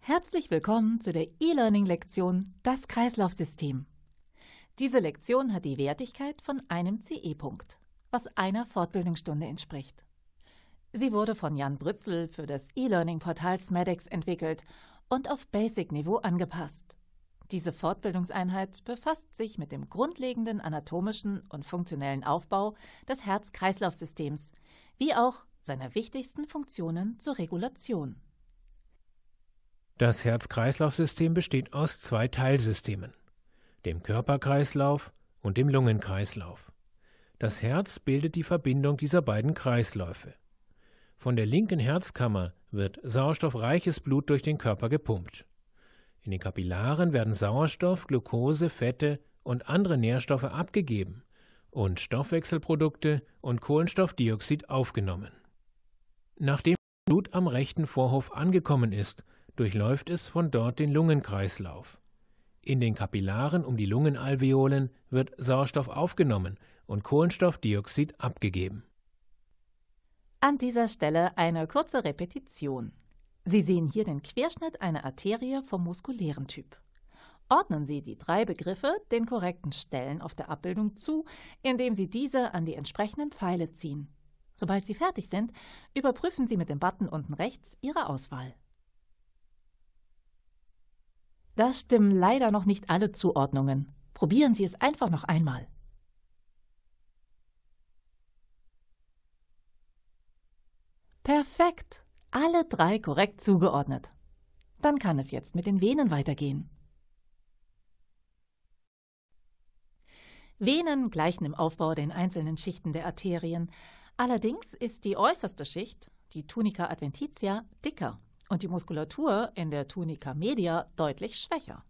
Herzlich willkommen zu der E-Learning-Lektion Das Kreislaufsystem. Diese Lektion hat die Wertigkeit von einem CE-Punkt, was einer Fortbildungsstunde entspricht. Sie wurde von Jan Brützel für das E-Learning-Portal Smedex entwickelt und auf Basic-Niveau angepasst. Diese Fortbildungseinheit befasst sich mit dem grundlegenden anatomischen und funktionellen Aufbau des Herz-Kreislauf-Systems, wie auch seiner wichtigsten Funktionen zur Regulation. Das Herz-Kreislauf-System besteht aus zwei Teilsystemen, dem Körperkreislauf und dem Lungenkreislauf. Das Herz bildet die Verbindung dieser beiden Kreisläufe. Von der linken Herzkammer wird sauerstoffreiches Blut durch den Körper gepumpt. In den Kapillaren werden Sauerstoff, Glucose, Fette und andere Nährstoffe abgegeben und Stoffwechselprodukte und Kohlenstoffdioxid aufgenommen. Nachdem das Blut am rechten Vorhof angekommen ist, durchläuft es von dort den Lungenkreislauf. In den Kapillaren um die Lungenalveolen wird Sauerstoff aufgenommen und Kohlenstoffdioxid abgegeben. An dieser Stelle eine kurze Repetition. Sie sehen hier den Querschnitt einer Arterie vom muskulären Typ. Ordnen Sie die drei Begriffe den korrekten Stellen auf der Abbildung zu, indem Sie diese an die entsprechenden Pfeile ziehen. Sobald Sie fertig sind, überprüfen Sie mit dem Button unten rechts Ihre Auswahl. Da stimmen leider noch nicht alle Zuordnungen. Probieren Sie es einfach noch einmal. Perfekt! alle drei korrekt zugeordnet. Dann kann es jetzt mit den Venen weitergehen. Venen gleichen im Aufbau den einzelnen Schichten der Arterien. Allerdings ist die äußerste Schicht, die Tunica adventitia, dicker und die Muskulatur in der Tunica media deutlich schwächer.